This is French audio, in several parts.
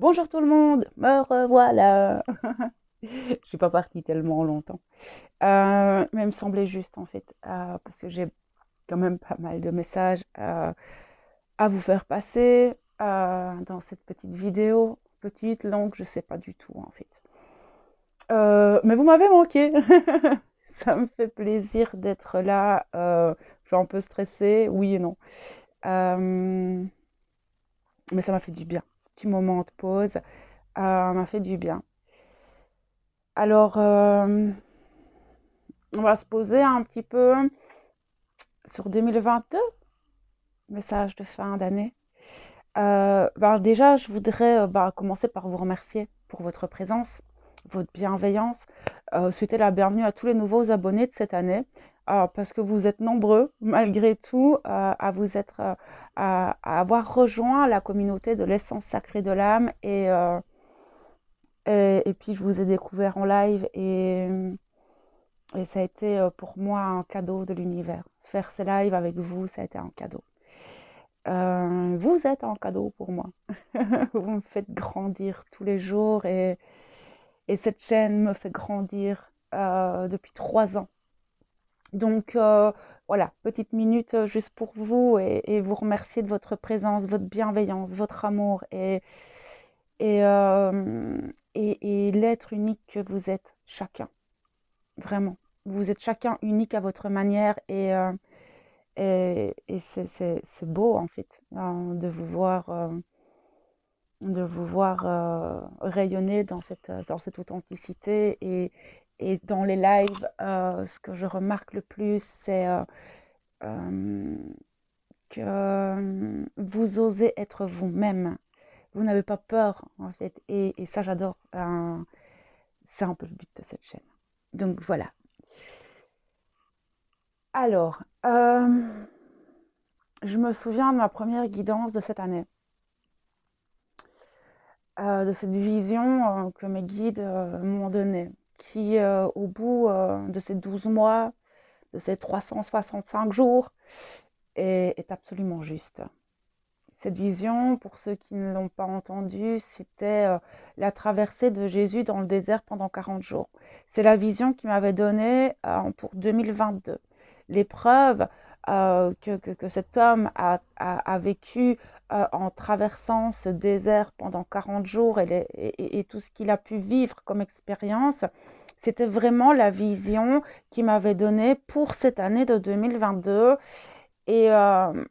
Bonjour tout le monde, me revoilà. Je suis pas partie tellement longtemps. Euh, mais il me semblait juste en fait, euh, parce que j'ai quand même pas mal de messages euh, à vous faire passer dans cette petite vidéo, petite, longue, je sais pas du tout en fait. mais vous m'avez manqué. Ça me fait plaisir d'être là. je suis un peu stressée, oui et non. mais ça m'a fait du bien moment de pause euh, m'a fait du bien. Alors, euh, on va se poser un petit peu sur 2022, message de fin d'année. Euh, ben, déjà, je voudrais ben, commencer par vous remercier pour votre présence, votre bienveillance, souhaitez la bienvenue à tous les nouveaux abonnés de cette année. Euh, parce que vous êtes nombreux malgré tout euh, à vous être euh, à, avoir rejoint la communauté de l'essence sacrée de l'âme et, et, puis je vous ai découvert en live et et ça a été pour moi un cadeau de l'univers. Faire ces lives avec vous, ça a été un cadeau. vous êtes un cadeau pour moi. vous me faites grandir tous les jours et, et cette chaîne me fait grandir depuis trois ans. Donc euh, voilà, petite minute euh, juste pour vous et, vous remercier de votre présence, votre bienveillance, votre amour et, euh, et, et, l'être unique que vous êtes chacun. Vraiment. Vous êtes chacun unique à votre manière et, et, c'est beau en fait hein, de vous voir de vous voir rayonner dans cette, dans cette authenticité et, et dans les lives, euh, ce que je remarque le plus, c'est euh, euh, que vous osez être vous-même. Vous, n'avez pas peur, en fait. Et, ça, j'adore. c'est un peu le but de cette chaîne. Donc voilà. Alors, je me souviens de ma première guidance de cette année, de cette vision que mes guides m'ont donnée qui, euh, au bout euh, de ces 12 mois, de ces 365 jours, est, absolument juste. Cette vision, pour ceux qui ne l'ont pas entendue, c'était euh, la traversée de Jésus dans le désert pendant 40 jours. C'est la vision qu'il m'avait donnée pour 2022. L'épreuve que, que, cet homme a, a, a vécue euh, en traversant ce désert pendant 40 jours et, tout ce qu'il a pu vivre comme expérience, c'était vraiment la vision qu'il m'avait donnée pour cette année de 2022. Euh,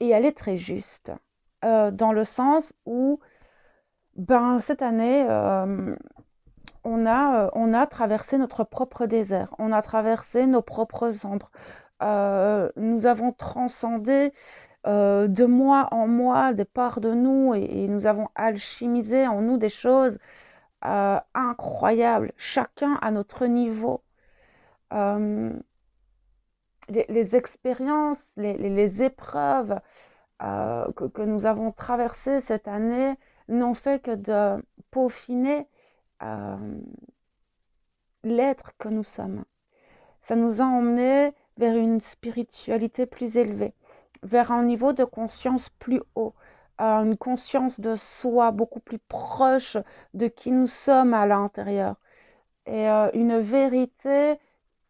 et, elle est très juste, euh, dans le sens où ben, cette année, on, a, on a traversé notre propre désert, on a traversé nos propres ombres, nous avons transcendé euh, de moi en moi, des parts de nous, et, nous avons alchimisé en nous des choses euh, incroyables, chacun à notre niveau. Euh, les, expériences, les, épreuves que, que, nous avons traversées cette année n'ont fait que de peaufiner l'être que nous sommes. Ça nous a emmenés vers une spiritualité plus élevée vers un niveau de conscience plus haut, une conscience de soi beaucoup plus proche de qui nous sommes à l'intérieur et euh, une vérité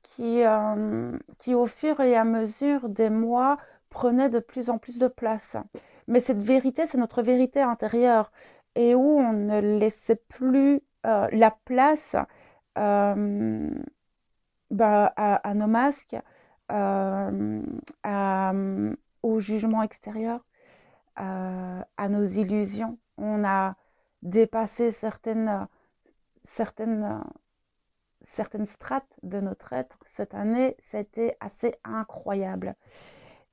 qui, euh, qui, au fur et à mesure des mois, prenait de plus en plus de place. Mais cette vérité, c'est notre vérité intérieure, et où on ne laissait plus euh, la place bah, à, à, nos masques, à, au jugement extérieur, euh, à nos illusions. On a dépassé certaines, certaines, certaines strates de notre être. Cette année, c'était assez incroyable.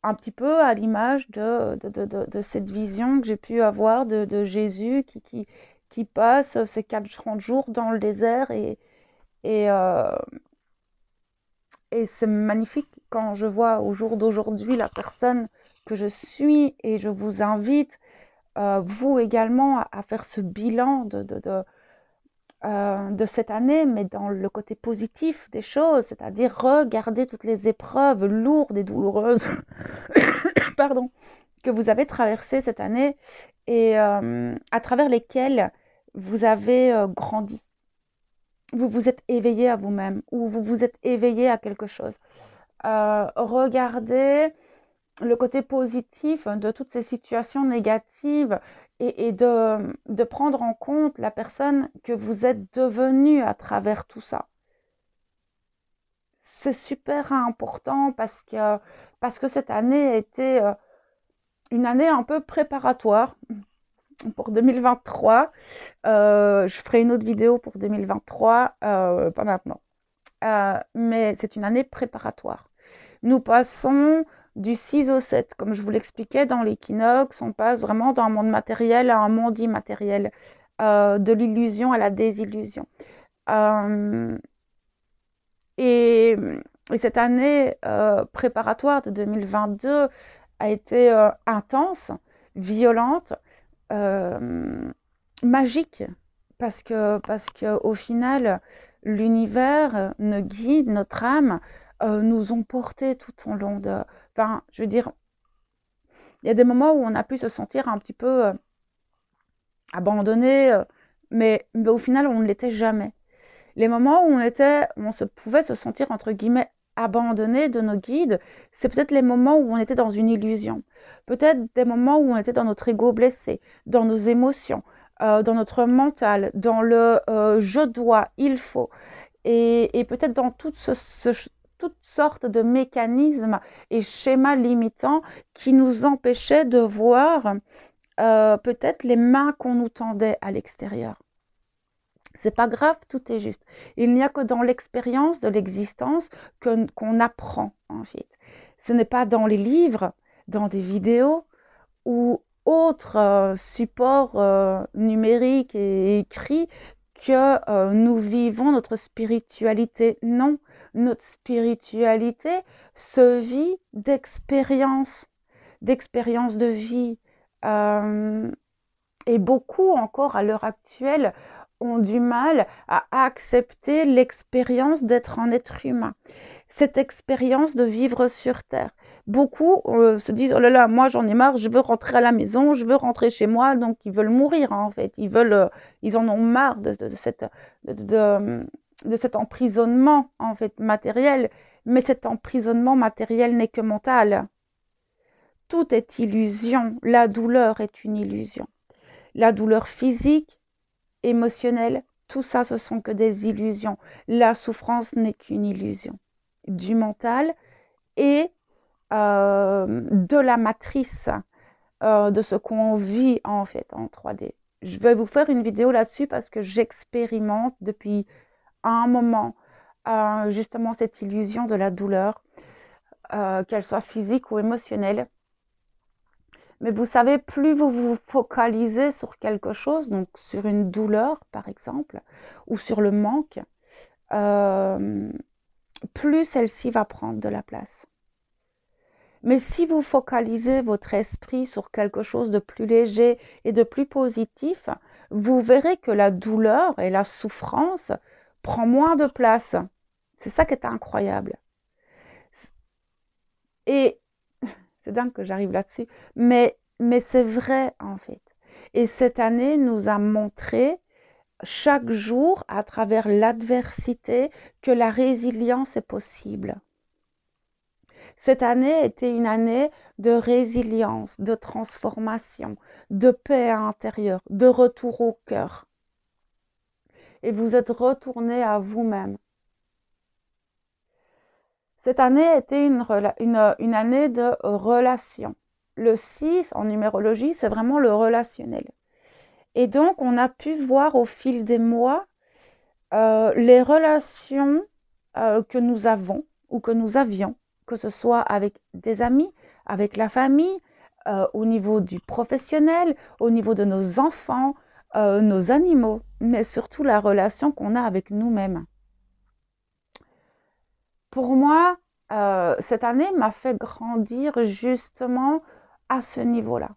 Un petit peu à l'image de, de, cette vision que j'ai pu avoir de, Jésus qui, qui, qui passe ses 40 jours dans le désert et, et, euh, et c'est magnifique quand je vois au jour d'aujourd'hui la personne que je suis et je vous invite, euh, vous également, à, faire ce bilan de, de, euh, de, cette année, mais dans le côté positif des choses, c'est-à-dire regarder toutes les épreuves lourdes et douloureuses pardon, que vous avez traversées cette année et euh, à travers lesquelles vous avez grandi. Vous vous êtes éveillé à vous-même ou vous vous êtes éveillé à quelque chose. regardez le côté positif hein, de toutes ces situations négatives et, de, prendre en compte la personne que vous êtes devenue à travers tout ça. C'est super important parce que, parce que cette année a été euh, une année un peu préparatoire pour 2023. Euh, je ferai une autre vidéo pour 2023, euh, pas maintenant. mais c'est une année préparatoire. Nous passons du 6 au 7. Comme je vous l'expliquais, dans l'équinoxe, on passe vraiment d'un monde matériel à un monde immatériel, euh, de l'illusion à la désillusion. Euh, et, cette année euh, préparatoire de 2022 a été intense, violente, magique, parce que, parce que au final, l'univers, nous guide, notre âme, nous ont portés tout au long de, Enfin, je veux dire, il y a des moments où on a pu se sentir un petit peu euh, abandonné, euh, mais, mais, au final, on ne l'était jamais. Les moments où on était, on se pouvait se sentir entre guillemets abandonné de nos guides, c'est peut-être les moments où on était dans une illusion, peut-être des moments où on était dans notre ego blessé, dans nos émotions, euh, dans notre mental, dans le je dois, il faut, et, et peut-être dans tout ce, ce, toutes sortes de mécanismes et schémas limitants qui nous empêchaient de voir euh, peut-être les mains qu'on nous tendait à l'extérieur. C'est pas grave, tout est juste. Il n'y a que dans l'expérience de l'existence qu'on apprend, en fait. Ce n'est pas dans les livres, dans des vidéos ou autres euh, supports euh, numériques et écrits que nous vivons notre spiritualité. Non, notre spiritualité se vit d'expériences, d'expériences de vie. Euh, et beaucoup encore à l'heure actuelle ont du mal à accepter l'expérience d'être un être humain, cette expérience de vivre sur Terre. Beaucoup euh, se disent, oh là là, moi j'en ai marre, je veux rentrer à la maison, je veux rentrer chez moi, donc ils veulent mourir en fait, ils, veulent, euh, ils en ont marre de, de cette, de, de cet emprisonnement en fait matériel, mais cet emprisonnement matériel n'est que mental. Tout est illusion, la douleur est une illusion. La douleur physique, émotionnelle, tout ça ce sont que des illusions. La souffrance n'est qu'une illusion du mental et euh, de la matrice euh, de ce qu'on vit en fait en 3D. Je vais vous faire une vidéo là-dessus parce que j'expérimente depuis à un moment euh, justement cette illusion de la douleur, euh, qu'elle soit physique ou émotionnelle. Mais vous savez, plus vous vous focalisez sur quelque chose, donc sur une douleur par exemple, ou sur le manque, euh, plus celle-ci va prendre de la place. Mais si vous focalisez votre esprit sur quelque chose de plus léger et de plus positif, vous verrez que la douleur et la souffrance prend moins de place. C'est ça qui est incroyable. Et c'est dingue que j'arrive là-dessus, mais, mais c'est vrai en fait. Et cette année nous a montré chaque jour, à travers l'adversité, que la résilience est possible. Cette année était une année de résilience, de transformation, de paix intérieure, de retour au cœur et vous êtes retourné à vous-même. Cette année a été une, une, année de relations. Le 6 en numérologie, c'est vraiment le relationnel. Et donc, on a pu voir au fil des mois euh, les relations euh, que nous avons ou que nous avions, que ce soit avec des amis, avec la famille, euh, au niveau du professionnel, au niveau de nos enfants, euh, nos animaux, mais surtout la relation qu'on a avec nous-mêmes. Pour moi, euh, cette année m'a fait grandir justement à ce niveau-là.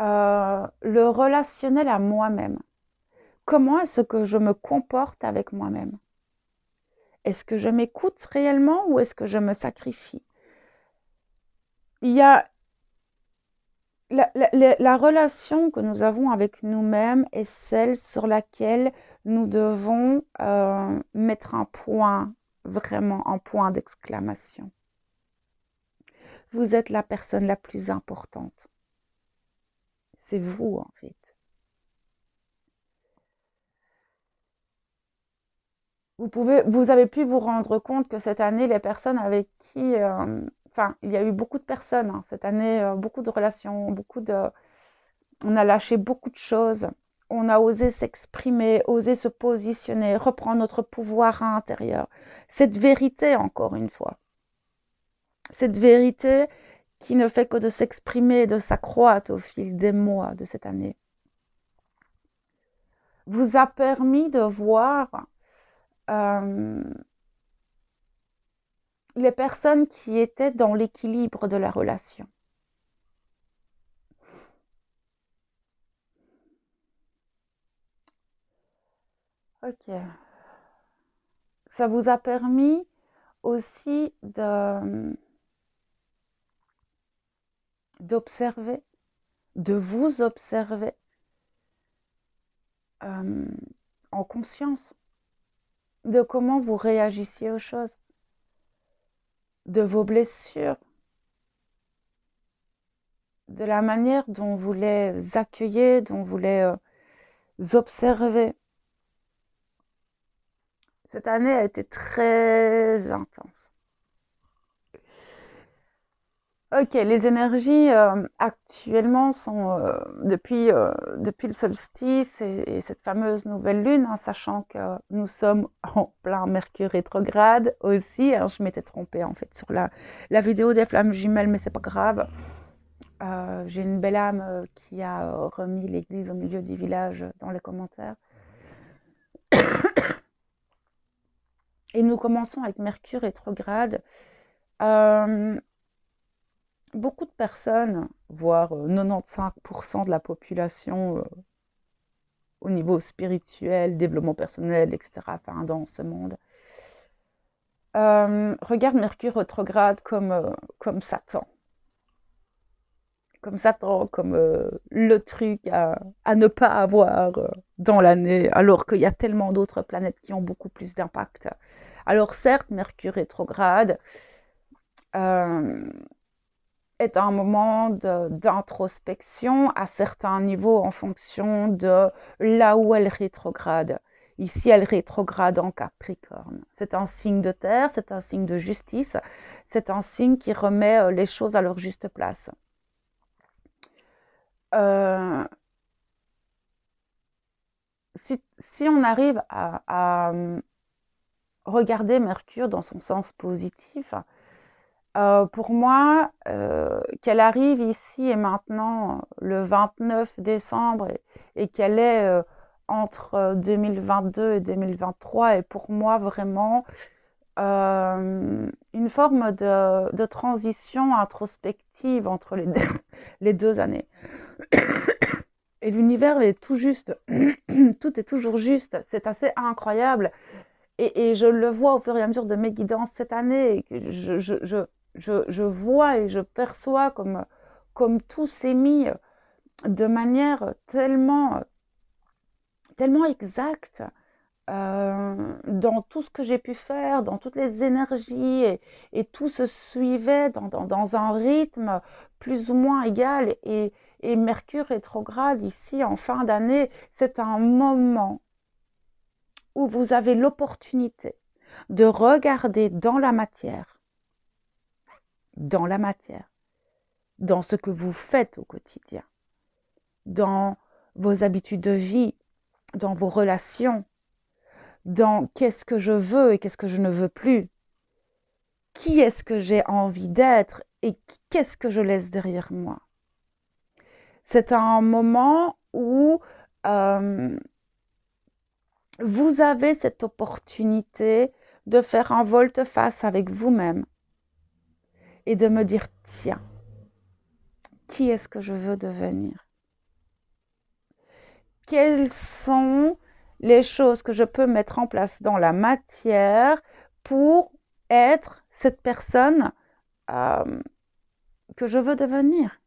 Euh, le relationnel à moi-même. Comment est-ce que je me comporte avec moi-même Est-ce que je m'écoute réellement ou est-ce que je me sacrifie Il y a la, relation que nous avons avec nous-mêmes est celle sur laquelle nous devons euh, mettre un point, vraiment un point d'exclamation. Vous êtes la personne la plus importante. C'est vous, en fait. Vous, pouvez, vous avez pu vous rendre compte que cette année, les personnes avec qui euh, enfin, il y a eu beaucoup de personnes hein, cette année, euh, beaucoup de relations, beaucoup de... On a lâché beaucoup de choses. On a osé s'exprimer, osé se positionner, reprendre notre pouvoir intérieur. Cette vérité, encore une fois. Cette vérité qui ne fait que de s'exprimer et de s'accroître au fil des mois de cette année. Vous a permis de voir euh, les personnes qui étaient dans l'équilibre de la relation. Ok. Ça vous a permis aussi de d'observer, de vous observer euh, en conscience de comment vous réagissiez aux choses de vos blessures, de la manière dont vous les accueillez, dont vous les euh, observez. Cette année a été très intense. Ok, les énergies euh, actuellement sont euh, depuis, euh, depuis le solstice et, cette fameuse nouvelle lune, hein, sachant que nous sommes en plein Mercure rétrograde aussi. Hein, je m'étais trompée en fait sur la, la vidéo des flammes jumelles, mais c'est pas grave. J'ai une belle âme qui a remis l'église au milieu du village dans les commentaires. et nous commençons avec Mercure rétrograde beaucoup de personnes, voire 95% euh, de la population euh, au niveau spirituel, développement personnel, etc., enfin, dans ce monde, euh, regardent Mercure rétrograde comme, comme Satan. Comme Satan, comme le truc à, à, ne pas avoir dans l'année, alors qu'il y a tellement d'autres planètes qui ont beaucoup plus d'impact. Alors certes, Mercure rétrograde, est un moment d'introspection à certains niveaux en fonction de là où elle rétrograde. Ici, elle rétrograde en Capricorne. C'est un signe de terre, c'est un signe de justice, c'est un signe qui remet euh, les choses à leur juste place. Euh, si, on arrive à hum, regarder Mercure dans son sens positif, euh, pour moi, euh, qu'elle arrive ici et maintenant, le 29 décembre, et, qu'elle est euh, entre 2022 et 2023, est pour moi vraiment une forme de, transition introspective entre les deux, les deux années. Et l'univers est tout juste, tout est toujours juste, c'est assez incroyable. Et, je le vois au fur et à mesure de mes guidances cette année, je je, vois et je perçois comme, comme tout s'est mis de manière tellement, tellement exacte euh, dans tout ce que j'ai pu faire, dans toutes les énergies, et, tout se suivait dans, un rythme plus ou moins égal. et Mercure rétrograde ici en fin d'année, c'est un moment où vous avez l'opportunité de regarder dans la matière dans la matière, dans ce que vous faites au quotidien, dans vos habitudes de vie, dans vos relations, dans qu'est-ce que je veux et qu'est-ce que je ne veux plus, qui est-ce que j'ai envie d'être et qu'est-ce que je laisse derrière moi. C'est un moment où euh, vous avez cette opportunité de faire un volte-face avec vous-même, et de me dire, tiens, qui est-ce que je veux devenir Quelles sont les choses que je peux mettre en place dans la matière pour être cette personne euh, que je veux devenir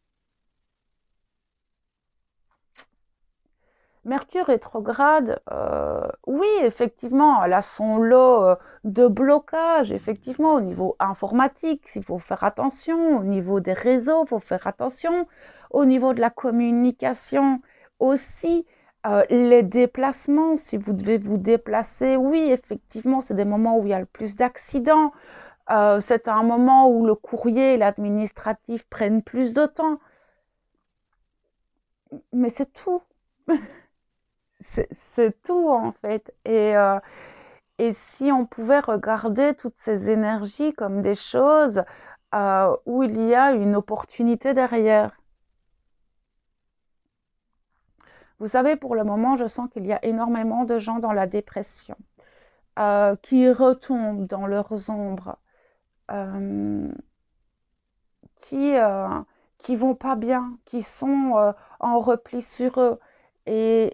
Mercure rétrograde, euh, oui, effectivement, elle a son lot euh, de blocage, effectivement, au niveau informatique, il faut faire attention, au niveau des réseaux, il faut faire attention, au niveau de la communication aussi, euh, les déplacements, si vous devez vous déplacer, oui, effectivement, c'est des moments où il y a le plus d'accidents, c'est un moment où le courrier et l'administratif prennent plus de temps. Mais c'est tout. c'est tout en fait. Euh, et, si on pouvait regarder toutes ces énergies comme des choses euh, où il y a une opportunité derrière. Vous savez, pour le moment, je sens qu'il y a énormément de gens dans la dépression euh, qui retombent dans leurs ombres, qui qui vont pas bien, qui sont en repli sur eux et,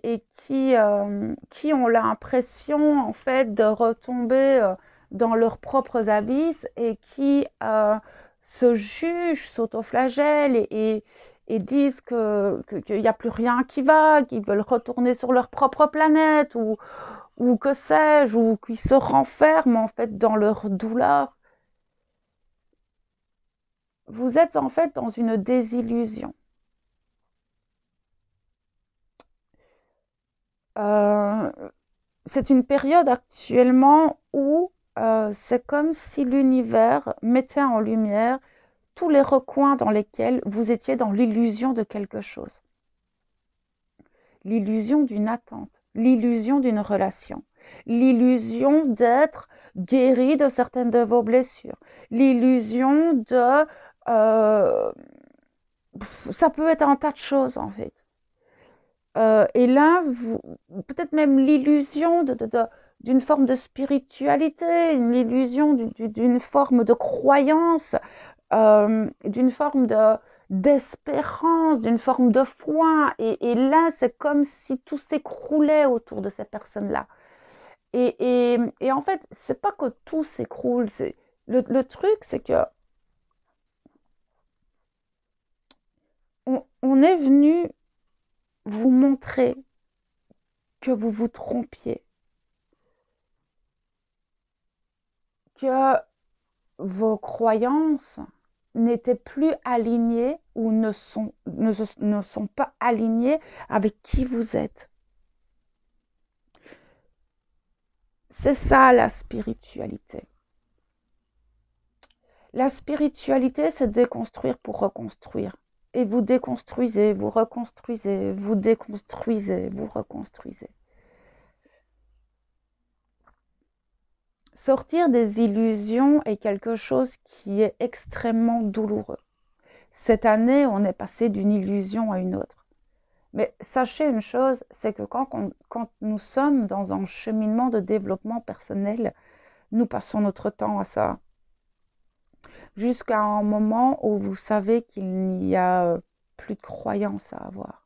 euh, qui, ont l'impression en fait de retomber euh, dans leurs propres abysses et qui euh, se jugent, s'autoflagellent et, disent qu'il n'y a plus rien qui va, qu'ils veulent retourner sur leur propre planète ou, ou que sais-je, ou qu'ils se renferment en fait dans leur douleur. Vous êtes en fait dans une désillusion. Euh, c'est une période actuellement où euh, c'est comme si l'univers mettait en lumière tous les recoins dans lesquels vous étiez dans l'illusion de quelque chose. L'illusion d'une attente, l'illusion d'une relation, l'illusion d'être guéri de certaines de vos blessures, l'illusion de... Euh, ça peut être un tas de choses en fait. Euh, et là, peut-être même l'illusion de, d'une forme de spiritualité, l'illusion d'une forme de croyance, euh, d'une forme d'espérance, d'une forme de foi. Et, là, c'est comme si tout s'écroulait autour de cette personne-là. Et, en fait, c'est pas que tout s'écroule. Le, le truc, c'est que on, on est venu vous montrer que vous vous trompiez, que vos croyances n'étaient plus alignées ou ne sont, ne sont pas alignées avec qui vous êtes. C'est ça la spiritualité. La spiritualité, c'est déconstruire pour reconstruire et vous déconstruisez, vous reconstruisez, vous déconstruisez, vous reconstruisez. Sortir des illusions est quelque chose qui est extrêmement douloureux. Cette année, on est passé d'une illusion à une autre. Mais sachez une chose, c'est que quand, quand, nous sommes dans un cheminement de développement personnel, nous passons notre temps à ça. Jusqu'à un moment où vous savez qu'il n'y a euh, plus de croyance à avoir.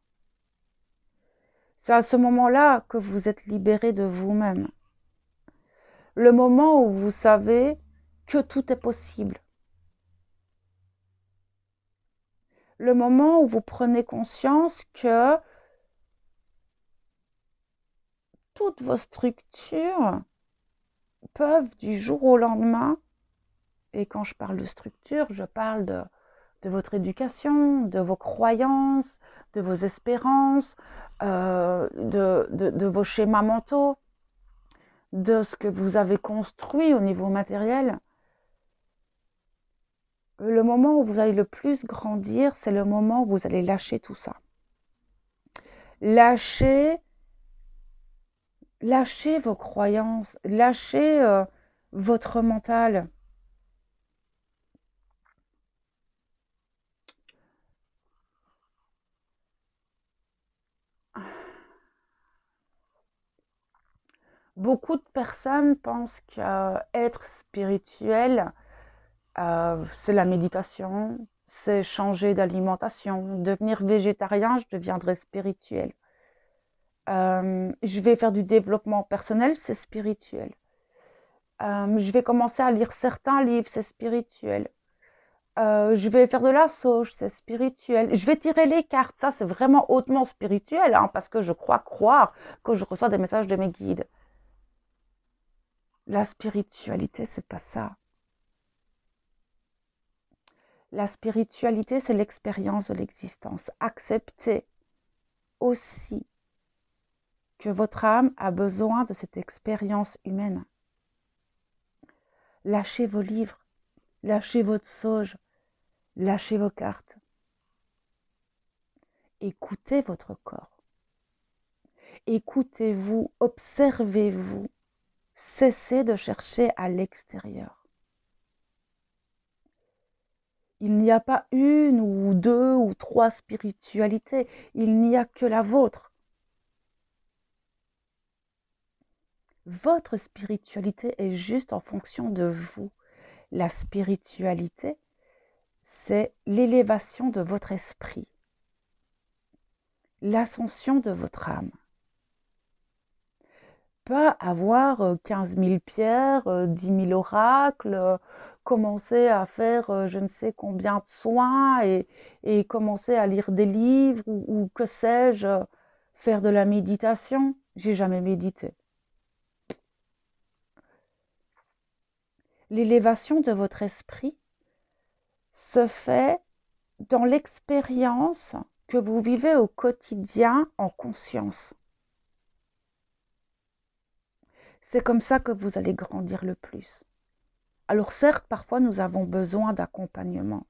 C'est à ce moment-là que vous êtes libéré de vous-même. Le moment où vous savez que tout est possible. Le moment où vous prenez conscience que toutes vos structures peuvent du jour au lendemain et quand je parle de structure, je parle de, votre éducation, de vos croyances, de vos espérances, euh, de, vos schémas mentaux, de ce que vous avez construit au niveau matériel. Le moment où vous allez le plus grandir, c'est le moment où vous allez lâcher tout ça. Lâcher, lâcher vos croyances, lâcher euh, votre mental. Beaucoup de personnes pensent qu'être spirituel, euh, c'est la méditation, c'est changer d'alimentation. Devenir végétarien, je deviendrai spirituel. Euh, je vais faire du développement personnel, c'est spirituel. Euh, je vais commencer à lire certains livres, c'est spirituel. je vais faire de la sauge, c'est spirituel. Je vais tirer les cartes, ça c'est vraiment hautement spirituel, hein, parce que je crois croire que je reçois des messages de mes guides. La spiritualité, c'est pas ça. La spiritualité, c'est l'expérience de l'existence. Acceptez aussi que votre âme a besoin de cette expérience humaine. Lâchez vos livres, lâchez votre sauge, lâchez vos cartes. Écoutez votre corps. Écoutez-vous, observez-vous. Cessez de chercher à l'extérieur. Il n'y a pas une ou deux ou trois spiritualités, il n'y a que la vôtre. Votre spiritualité est juste en fonction de vous. La spiritualité, c'est l'élévation de votre esprit, l'ascension de votre âme pas avoir 15 000 pierres, 10 000 oracles, commencer à faire je ne sais combien de soins et, commencer à lire des livres ou, ou que sais-je, faire de la méditation. J'ai jamais médité. L'élévation de votre esprit se fait dans l'expérience que vous vivez au quotidien en conscience. C'est comme ça que vous allez grandir le plus. Alors certes, parfois nous avons besoin d'accompagnement,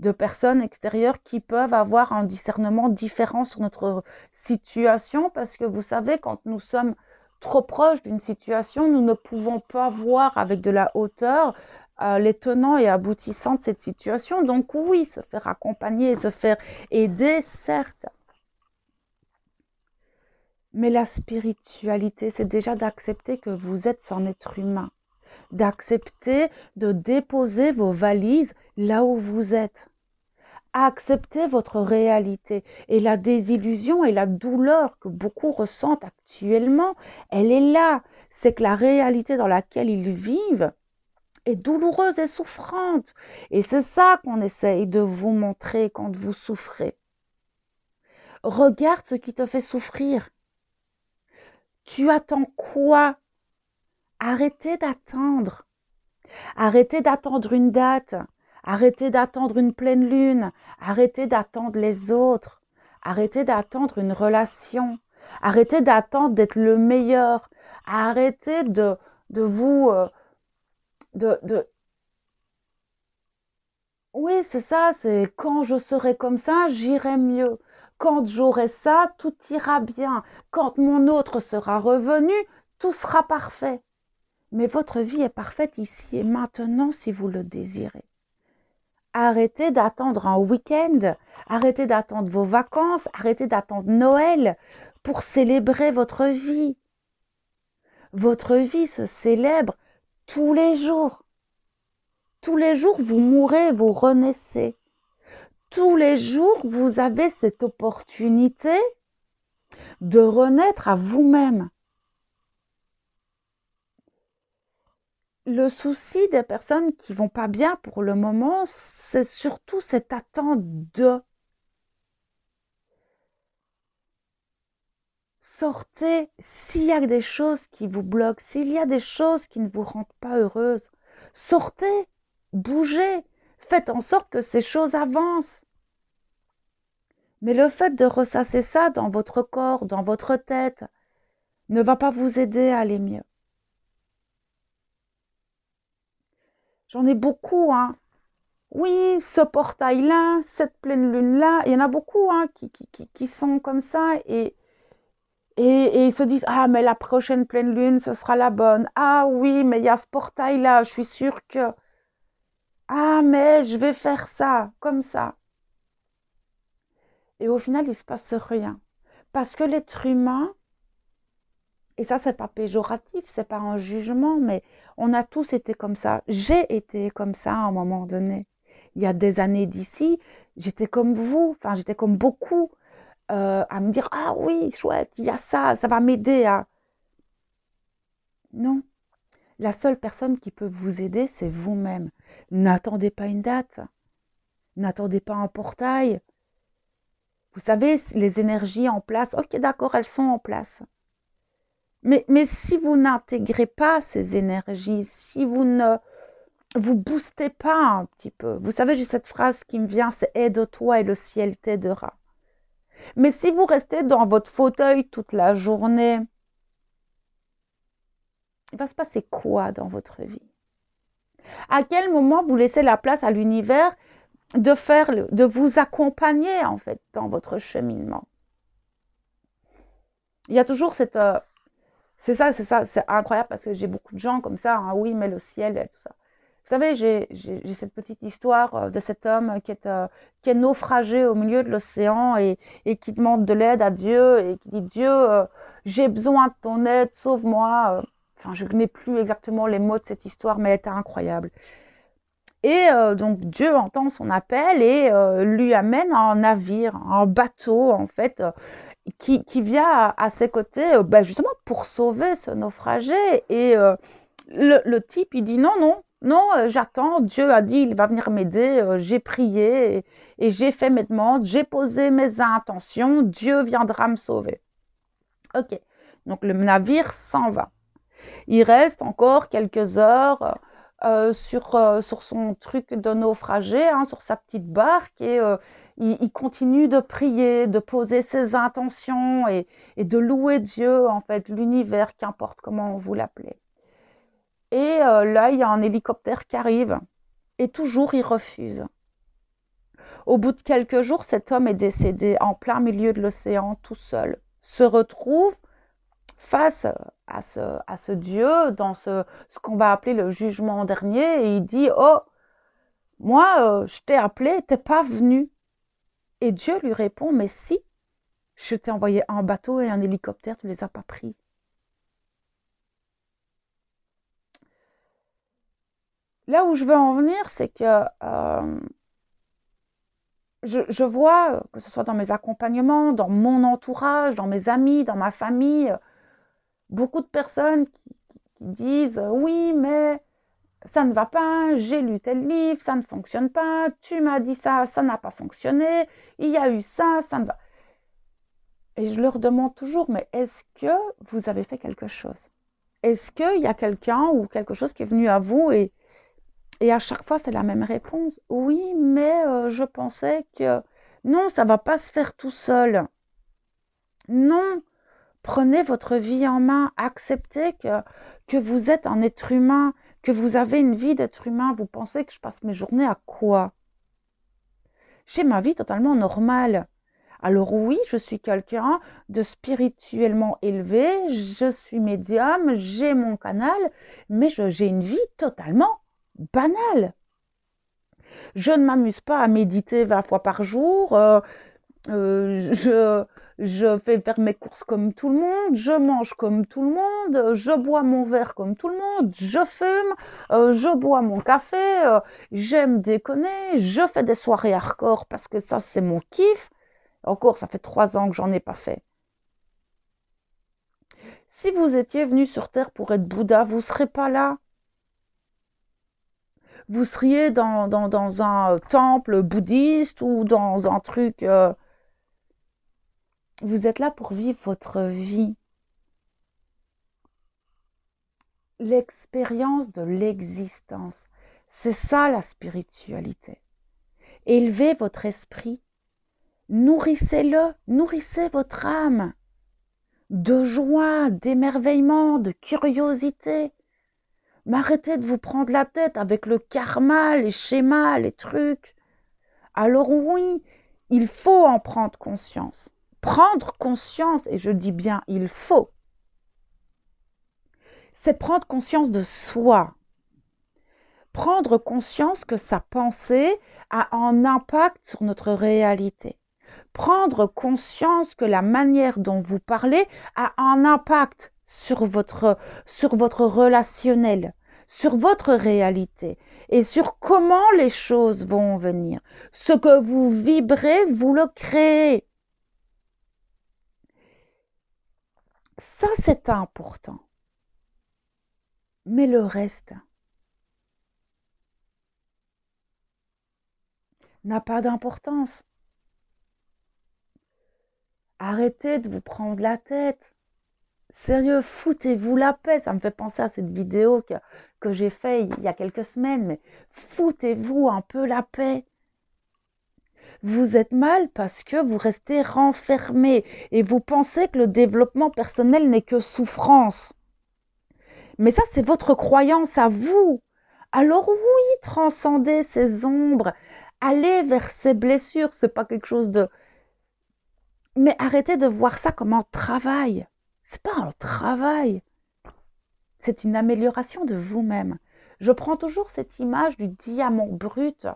de personnes extérieures qui peuvent avoir un discernement différent sur notre situation, parce que vous savez, quand nous sommes trop proches d'une situation, nous ne pouvons pas voir avec de la hauteur euh, les tenants et aboutissants de cette situation. Donc oui, se faire accompagner, et se faire aider, certes, mais la spiritualité, c'est déjà d'accepter que vous êtes un être humain, d'accepter de déposer vos valises là où vous êtes, accepter votre réalité. Et la désillusion et la douleur que beaucoup ressentent actuellement, elle est là. C'est que la réalité dans laquelle ils vivent, est douloureuse et souffrante. Et c'est ça qu'on essaye de vous montrer quand vous souffrez. Regarde ce qui te fait souffrir. Tu attends quoi Arrêtez d'attendre. Arrêtez d'attendre une date. Arrêtez d'attendre une pleine lune. Arrêtez d'attendre les autres. Arrêtez d'attendre une relation. Arrêtez d'attendre d'être le meilleur. Arrêtez de, de vous... Euh, de... Oui, c'est ça, c'est quand je serai comme ça, j'irai mieux. Quand j'aurai ça, tout ira bien. Quand mon autre sera revenu, tout sera parfait. Mais votre vie est parfaite ici et maintenant si vous le désirez. Arrêtez d'attendre un week-end, arrêtez d'attendre vos vacances, arrêtez d'attendre Noël pour célébrer votre vie. Votre vie se célèbre tous les jours. Tous les jours, vous mourrez, vous renaissez tous les jours, vous avez cette opportunité de renaître à vous-même. Le souci des personnes qui vont pas bien pour le moment, c'est surtout cette attente de sortez s'il y a des choses qui vous bloquent, s'il y a des choses qui ne vous rendent pas heureuse. Sortez, bougez, Faites en sorte que ces choses avancent. Mais le fait de ressasser ça dans votre corps, dans votre tête, ne va pas vous aider à aller mieux. J'en ai beaucoup, hein. Oui, ce portail-là, cette pleine lune-là, il y en a beaucoup hein, qui, qui, qui, sont comme ça et, et, et, ils se disent Ah, mais la prochaine pleine lune, ce sera la bonne. Ah oui, mais il y a ce portail-là, je suis sûre que. Ah, mais je vais faire ça, comme ça. Et au final, il ne se passe rien. Parce que l'être humain, et ça, n'est pas péjoratif, c'est pas un jugement, mais on a tous été comme ça. J'ai été comme ça à un moment donné. Il y a des années d'ici, j'étais comme vous, enfin, j'étais comme beaucoup, euh, à me dire Ah oui, chouette, il y a ça, ça va m'aider à. Non. La seule personne qui peut vous aider, c'est vous-même. N'attendez pas une date. N'attendez pas un portail. Vous savez, les énergies en place, ok d'accord, elles sont en place. Mais, si vous n'intégrez pas ces énergies, si vous ne vous boostez pas un petit peu, vous savez, j'ai cette phrase qui me vient, c'est aide-toi et le ciel t'aidera. Mais si vous restez dans votre fauteuil toute la journée, il va se passer quoi dans votre vie à quel moment vous laissez la place à l'univers de, faire, de vous accompagner en fait dans votre cheminement Il y a toujours cette... Euh, c'est ça, c'est ça, c'est incroyable parce que j'ai beaucoup de gens comme ça, hein, oui, mais le ciel et tout ça. Vous savez, j'ai cette petite histoire euh, de cet homme euh, qui est, naufragé au milieu de l'océan et, qui demande de l'aide à Dieu et qui dit Dieu, j'ai besoin de ton aide, sauve-moi. Enfin, je n'ai plus exactement les mots de cette histoire, mais elle était incroyable. Et euh, donc Dieu entend son appel et euh, lui amène un navire, un bateau en fait, euh, qui, vient à, ses côtés bah, justement pour sauver ce naufragé. Et le, type, il dit non, non, non, j'attends, Dieu a dit, il va venir m'aider, j'ai prié et, et j'ai fait mes demandes, j'ai posé mes intentions, Dieu viendra me sauver. Ok, donc le navire s'en va. Il reste encore quelques heures euh, euh, sur, son truc de naufragé, hein, sur sa petite barque, et euh, il, continue de prier, de poser ses intentions et, et de louer Dieu, en fait, l'univers, qu'importe comment on vous l'appelez. Et là, il y a un hélicoptère qui arrive, et toujours il refuse. Au bout de quelques jours, cet homme est décédé en plein milieu de l'océan, tout seul. Se retrouve face à ce, Dieu dans ce, qu'on va appeler le jugement dernier il dit, oh, moi, euh, je t'ai appelé, t'es pas venu. Et Dieu lui répond, mais si, je t'ai envoyé un bateau et un hélicoptère, tu les as pas pris. Là où je veux en venir, c'est que euh, je, je, vois, que ce soit dans mes accompagnements, dans mon entourage, dans mes amis, dans ma famille, beaucoup de personnes qui, disent euh, oui, mais ça ne va pas, j'ai lu tel livre, ça ne fonctionne pas, tu m'as dit ça, ça n'a pas fonctionné, il y a eu ça, ça ne va. Et je leur demande toujours, mais est-ce que vous avez fait quelque chose Est-ce qu'il y a quelqu'un ou quelque chose qui est venu à vous et, et à chaque fois c'est la même réponse Oui, mais euh, je pensais que non, ça va pas se faire tout seul. Non, Prenez votre vie en main, acceptez que, que vous êtes un être humain, que vous avez une vie d'être humain. Vous pensez que je passe mes journées à quoi J'ai ma vie totalement normale. Alors oui, je suis quelqu'un de spirituellement élevé, je suis médium, j'ai mon canal, mais j'ai une vie totalement banale. Je ne m'amuse pas à méditer 20 fois par jour. Euh, euh, je, je fais faire mes courses comme tout le monde, je mange comme tout le monde, je bois mon verre comme tout le monde, je fume, euh, je bois mon café, euh, j'aime déconner, je fais des soirées hardcore parce que ça c'est mon kiff. Encore, ça fait trois ans que j'en ai pas fait. Si vous étiez venu sur Terre pour être Bouddha, vous ne serez pas là. Vous seriez dans, un euh, temple bouddhiste ou dans un truc vous êtes là pour vivre votre vie. L'expérience de l'existence, c'est ça la spiritualité. Élevez votre esprit, nourrissez-le, nourrissez votre âme de joie, d'émerveillement, de curiosité. Mais arrêtez de vous prendre la tête avec le karma, les schémas, les trucs. Alors oui, il faut en prendre conscience prendre conscience, et je dis bien il faut, c'est prendre conscience de soi. Prendre conscience que sa pensée a un impact sur notre réalité. Prendre conscience que la manière dont vous parlez a un impact sur votre, sur votre relationnel, sur votre réalité et sur comment les choses vont venir. Ce que vous vibrez, vous le créez. Ça, c'est important. Mais le reste n'a pas d'importance. Arrêtez de vous prendre la tête. Sérieux, foutez-vous la paix. Ça me fait penser à cette vidéo que, j'ai faite il y a quelques semaines, mais foutez-vous un peu la paix vous êtes mal parce que vous restez renfermé et vous pensez que le développement personnel n'est que souffrance. Mais ça, c'est votre croyance à vous. Alors oui, transcendez ces ombres, allez vers ces blessures, c'est pas quelque chose de mais arrêtez de voir ça comme un travail. C'est pas un travail. C'est une amélioration de vous-même. Je prends toujours cette image du diamant brut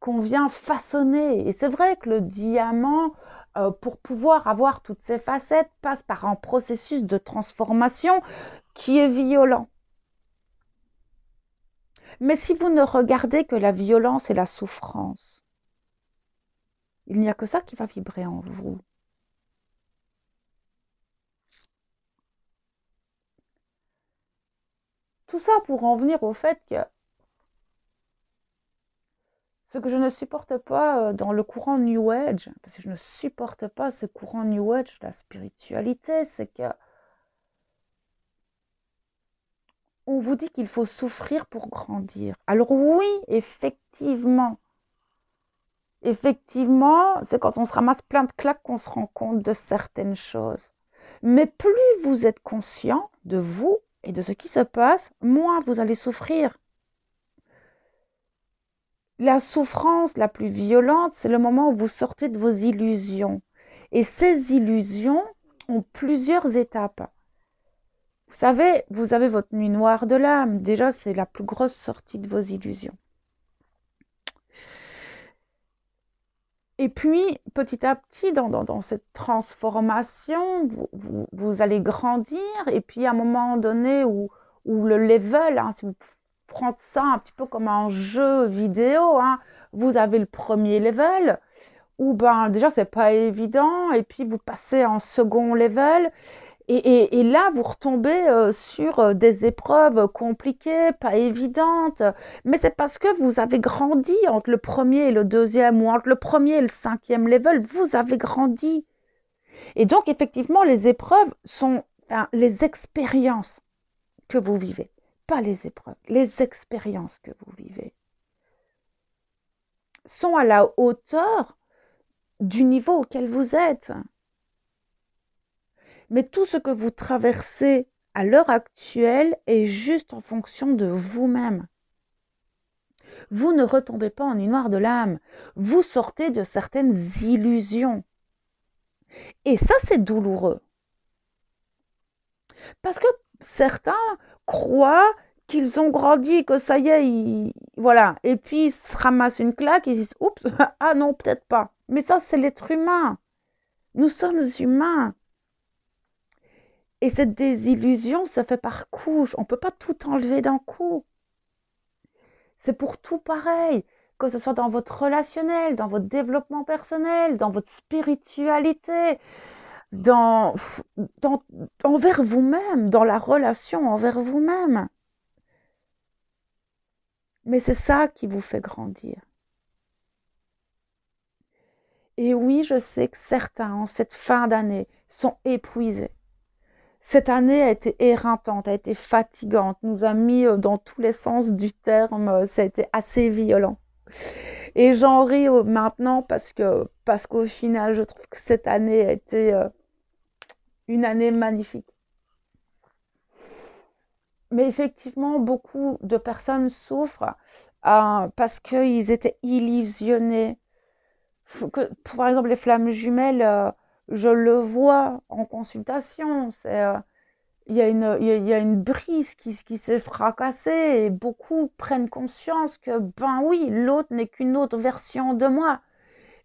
qu'on vient façonner. Et c'est vrai que le diamant, euh, pour pouvoir avoir toutes ses facettes, passe par un processus de transformation qui est violent. Mais si vous ne regardez que la violence et la souffrance, il n'y a que ça qui va vibrer en vous. Tout ça pour en venir au fait que ce que je ne supporte pas euh, dans le courant New Age, parce que je ne supporte pas ce courant New Age, la spiritualité, c'est que on vous dit qu'il faut souffrir pour grandir. Alors oui, effectivement. Effectivement, c'est quand on se ramasse plein de claques qu'on se rend compte de certaines choses. Mais plus vous êtes conscient de vous et de ce qui se passe, moins vous allez souffrir. La souffrance la plus violente, c'est le moment où vous sortez de vos illusions. Et ces illusions ont plusieurs étapes. Vous savez, vous avez votre nuit noire de l'âme. Déjà, c'est la plus grosse sortie de vos illusions. Et puis, petit à petit, dans, dans, cette transformation, vous, vous, allez grandir. Et puis, à un moment donné où, le level, hein, si vous prendre ça un petit peu comme un jeu vidéo. Hein. Vous avez le premier level, où ben, déjà, c'est pas évident, et puis vous passez en second level. Et, et, là, vous retombez euh, sur euh, des épreuves compliquées, pas évidentes. Mais c'est parce que vous avez grandi entre le premier et le deuxième, ou entre le premier et le cinquième level, vous avez grandi. Et donc, effectivement, les épreuves sont les expériences que vous vivez les épreuves, les expériences que vous vivez sont à la hauteur du niveau auquel vous êtes. Mais tout ce que vous traversez à l'heure actuelle est juste en fonction de vous-même. Vous ne retombez pas en une noire de l'âme. Vous sortez de certaines illusions. Et ça, c'est douloureux. Parce que certains croient qu'ils ont grandi, que ça y est, voilà. Et puis ils se ramassent une claque, ils disent oups, ah non, peut-être pas. Mais ça, c'est l'être humain. Nous sommes humains. Et cette désillusion se fait par couches. On ne peut pas tout enlever d'un coup. C'est pour tout pareil, que ce soit dans votre relationnel, dans votre développement personnel, dans votre spiritualité, dans, envers vous-même, dans la relation envers vous-même. Mais c'est ça qui vous fait grandir. Et oui, je sais que certains, en cette fin d'année, sont épuisés. Cette année a été éreintante, a été fatigante, nous a mis euh, dans tous les sens du terme, euh, ça a été assez violent. Et j'en ris euh, maintenant parce que parce qu'au final, je trouve que cette année a été une année magnifique. Mais effectivement, beaucoup de personnes souffrent euh, parce qu'ils étaient illusionnés. Que, par exemple, les flammes jumelles, euh, je le vois en consultation. C'est euh, il y, a une, une brise qui, qui s'est fracassée et beaucoup prennent conscience que, ben oui, l'autre n'est qu'une autre version de moi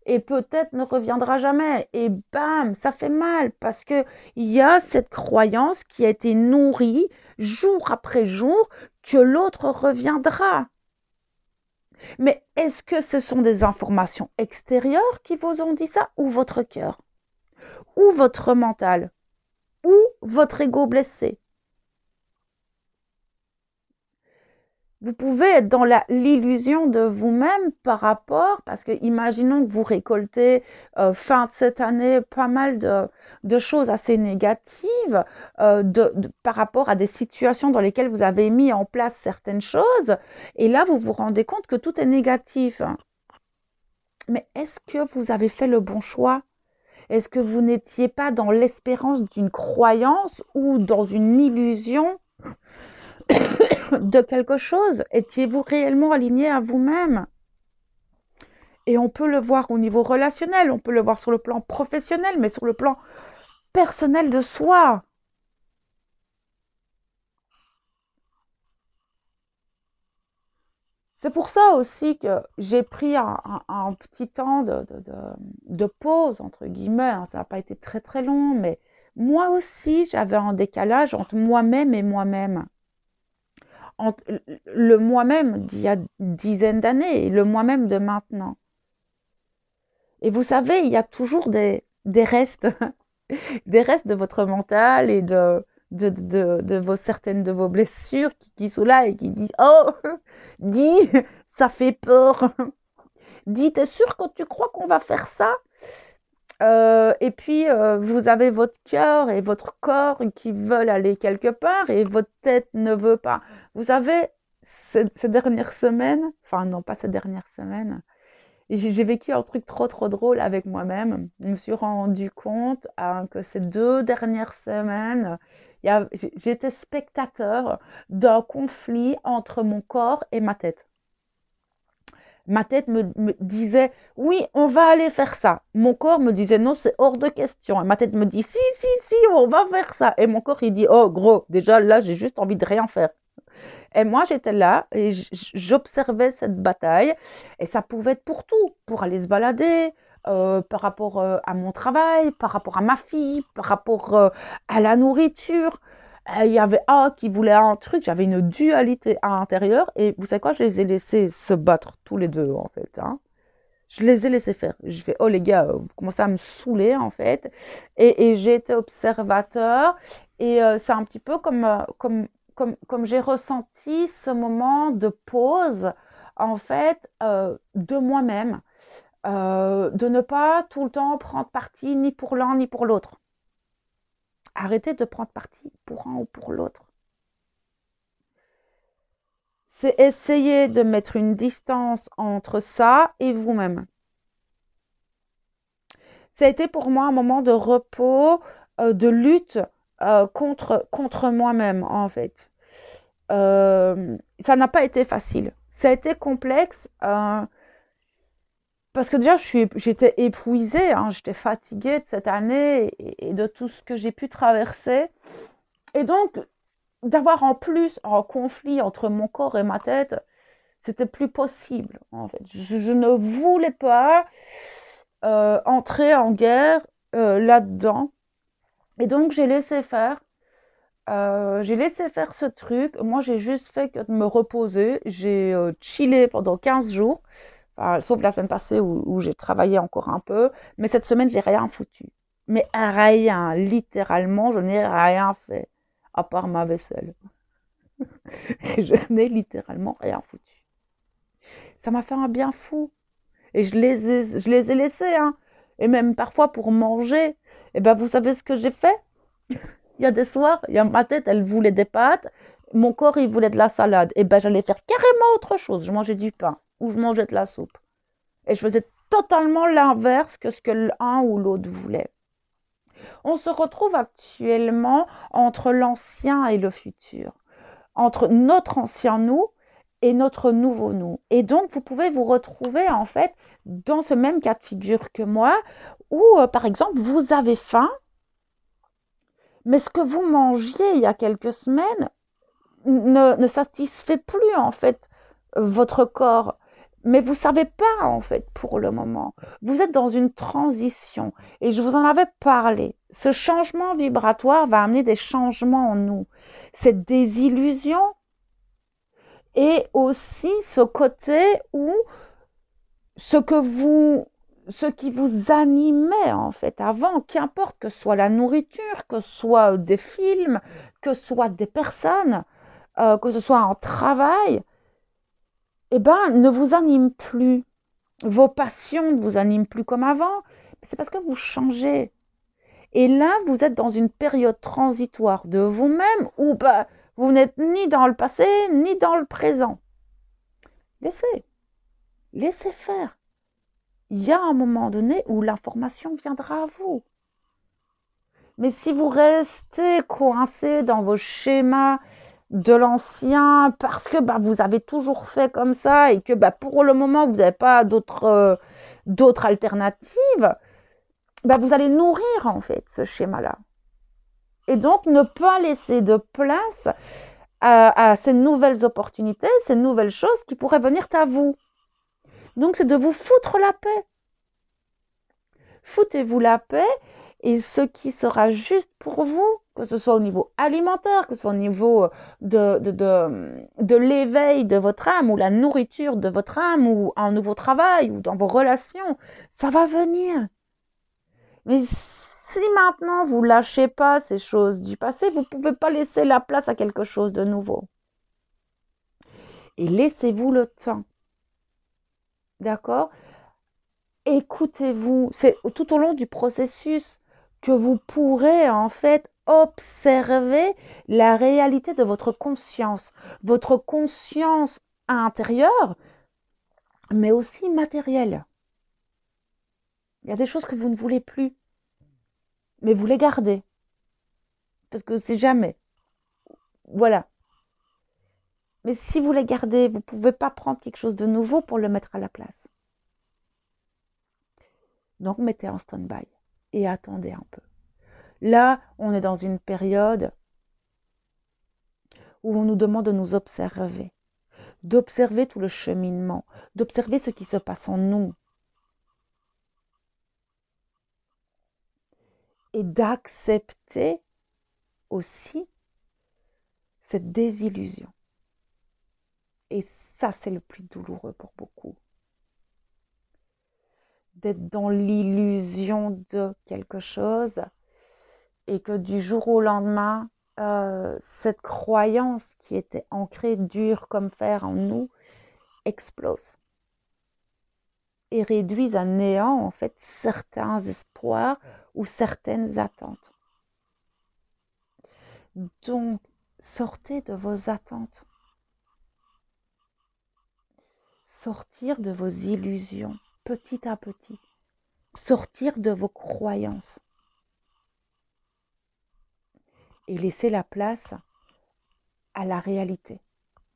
et peut-être ne reviendra jamais. Et bam, ça fait mal parce que il y a cette croyance qui a été nourrie jour après jour que l'autre reviendra. Mais est-ce que ce sont des informations extérieures qui vous ont dit ça ou votre cœur ou votre mental ou votre ego blessé Vous pouvez être dans l'illusion de vous-même par rapport, parce que imaginons que vous récoltez euh, fin de cette année pas mal de, choses assez négatives euh, de, de, par rapport à des situations dans lesquelles vous avez mis en place certaines choses, et là vous vous rendez compte que tout est négatif. Mais est-ce que vous avez fait le bon choix Est-ce que vous n'étiez pas dans l'espérance d'une croyance ou dans une illusion de quelque chose Étiez-vous réellement aligné à vous-même Et on peut le voir au niveau relationnel, on peut le voir sur le plan professionnel, mais sur le plan personnel de soi. C'est pour ça aussi que j'ai pris un, petit temps de, pause, entre guillemets. Hein, ça n'a pas été très très long, mais moi aussi, j'avais un décalage entre moi-même et moi-même le moi-même d'il y a dizaines d'années et le moi-même de maintenant. Et vous savez, il y a toujours des, des restes, des restes de votre mental et de, de, vos, certaines de vos blessures qui, qui sont là et qui disent Oh, dis, ça fait peur. Dis, t'es sûr que tu crois qu'on va faire ça euh, et puis, euh, vous avez votre cœur et votre corps qui veulent aller quelque part et votre tête ne veut pas. Vous savez, ces, dernières semaines, enfin non, pas ces dernières semaines, j'ai vécu un truc trop trop drôle avec moi-même. Je me suis rendu compte hein, que ces deux dernières semaines, j'étais spectateur d'un conflit entre mon corps et ma tête. Ma tête me, disait, oui, on va aller faire ça. Mon corps me disait, non, c'est hors de question. Et ma tête me dit, si, si, si, on va faire ça. Et mon corps, il dit, oh, gros, déjà là, j'ai juste envie de rien faire. Et moi, j'étais là et j'observais cette bataille. Et ça pouvait être pour tout, pour aller se balader, euh, par rapport euh, à mon travail, par rapport à ma fille, par rapport euh, à la nourriture, euh, il y avait un qui voulait un truc, j'avais une dualité à l'intérieur. Et vous savez quoi, je les ai laissés se battre tous les deux, en fait. Hein. Je les ai laissés faire. Je fais, oh les gars, euh, vous commencez à me saouler, en fait. Et, et j'ai été observateur. Et euh, c'est un petit peu comme, comme, comme, comme j'ai ressenti ce moment de pause, en fait, de moi-même. de ne pas tout le temps prendre parti ni pour l'un ni pour l'autre. Arrêtez de prendre parti pour un ou pour l'autre. C'est essayer de mettre une distance entre ça et vous-même. Ça a été pour moi un moment de repos, euh, de lutte euh, contre, contre moi-même, en fait. Euh, ça n'a pas été facile. Ça a été complexe parce que déjà, j'étais épuisée, hein, j'étais fatiguée de cette année et, de tout ce que j'ai pu traverser. Et donc, d'avoir en plus un conflit entre mon corps et ma tête, c'était plus possible, en fait. Je, ne voulais pas euh, entrer en guerre euh, là-dedans. Et donc, j'ai laissé faire. Euh, j'ai laissé faire ce truc. Moi, j'ai juste fait que de me reposer. J'ai chillé pendant 15 jours sauf la semaine passée où, j'ai travaillé encore un peu. Mais cette semaine, j'ai rien foutu. Mais rien, littéralement, je n'ai rien fait, à part ma vaisselle. je n'ai littéralement rien foutu. Ça m'a fait un bien fou. Et je les ai, je les ai laissés, hein. Et même parfois pour manger, et eh ben vous savez ce que j'ai fait Il y a des soirs, il y ma tête, elle voulait des pâtes, mon corps, il voulait de la salade. Et eh ben j'allais faire carrément autre chose. Je mangeais du pain où je mangeais de la soupe. Et je faisais totalement l'inverse que ce que l'un ou l'autre voulait. On se retrouve actuellement entre l'ancien et le futur, entre notre ancien nous et notre nouveau nous. Et donc, vous pouvez vous retrouver en fait dans ce même cas de figure que moi, où euh, par exemple, vous avez faim, mais ce que vous mangiez il y a quelques semaines ne, ne satisfait plus en fait votre corps mais vous savez pas en fait pour le moment. Vous êtes dans une transition et je vous en avais parlé. Ce changement vibratoire va amener des changements en nous, cette désillusion et aussi ce côté où ce que ce qui vous animait en fait avant, qu'importe que ce soit la nourriture, que ce soit des films, que ce soit des personnes, euh, que ce soit un travail, eh ben, ne vous anime plus. Vos passions ne vous animent plus comme avant. C'est parce que vous changez. Et là, vous êtes dans une période transitoire de vous-même où bah, vous n'êtes ni dans le passé ni dans le présent. Laissez. Laissez faire. Il y a un moment donné où l'information viendra à vous. Mais si vous restez coincé dans vos schémas, de l'ancien parce que bah, vous avez toujours fait comme ça et que bah, pour le moment, vous n'avez pas d'autres euh, alternatives, bah, vous allez nourrir en fait ce schéma-là. Et donc, ne pas laisser de place à ces nouvelles opportunités, ces nouvelles choses qui pourraient venir à vous. Donc, c'est de vous foutre la paix. Foutez-vous la paix et ce qui sera juste pour vous que ce soit au niveau alimentaire, que ce soit au niveau euh, de, de, l'éveil de votre âme ou la nourriture de votre âme ou un nouveau travail ou dans vos relations, ça va venir. Mais si maintenant vous lâchez pas ces choses du passé, vous ne pouvez pas laisser la place à quelque chose de nouveau. Et laissez-vous le temps. D'accord Écoutez-vous. C'est tout au long du processus que vous pourrez en fait observer la réalité de votre conscience, votre conscience intérieure, mais aussi matérielle. Il y a des choses que vous ne voulez plus, mais vous les gardez. Parce que c'est jamais. Voilà. Mais si vous les gardez, vous ne pouvez pas prendre quelque chose de nouveau pour le mettre à la place. Donc mettez en stand-by et attendez un peu. Là, on est dans une période où on nous demande de nous observer, d'observer tout le cheminement, d'observer ce qui se passe en nous. Et d'accepter aussi cette désillusion. Et ça, c'est le plus douloureux pour beaucoup d'être dans l'illusion de quelque chose et que du jour au lendemain, euh, cette croyance qui était ancrée dure comme fer en nous explose et réduise à néant en fait certains espoirs ou certaines attentes. Donc, sortez de vos attentes. Sortir de vos illusions petit à petit. Sortir de vos croyances. Et laisser la place à la réalité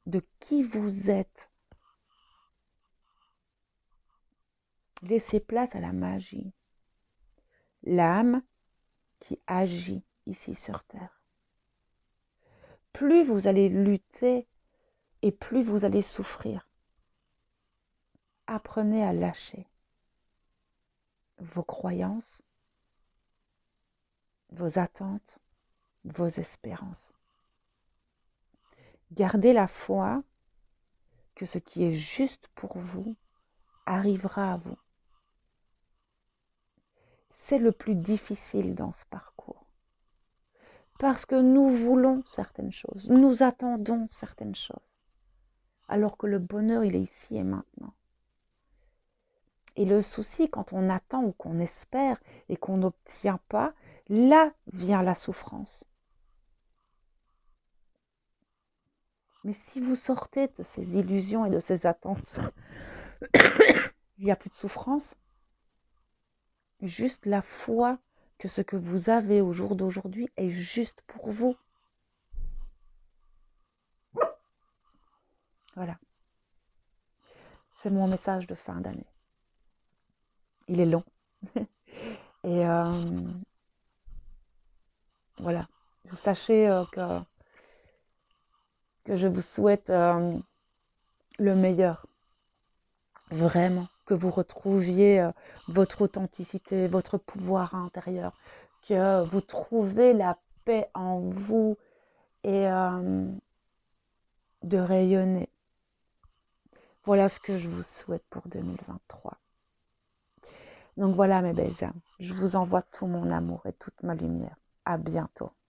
de qui vous êtes. Laissez place à la magie. L'âme qui agit ici sur Terre. Plus vous allez lutter et plus vous allez souffrir, apprenez à lâcher vos croyances, vos attentes, vos espérances. Gardez la foi que ce qui est juste pour vous arrivera à vous. C'est le plus difficile dans ce parcours. Parce que nous voulons certaines choses, nous attendons certaines choses, alors que le bonheur, il est ici et maintenant. Et le souci, quand on attend ou qu'on espère et qu'on n'obtient pas, là vient la souffrance. Mais si vous sortez de ces illusions et de ces attentes, il n'y a plus de souffrance. Juste la foi que ce que vous avez au jour d'aujourd'hui est juste pour vous. Voilà. C'est mon message de fin d'année il est long. et euh, voilà, vous sachez euh, que, que je vous souhaite euh, le meilleur. Vraiment, que vous retrouviez votre authenticité, votre pouvoir intérieur, que vous trouvez la paix en vous et de rayonner. Voilà ce que je vous souhaite pour 2023. Donc voilà mes belles âmes, je vous envoie tout mon amour et toute ma lumière. À bientôt.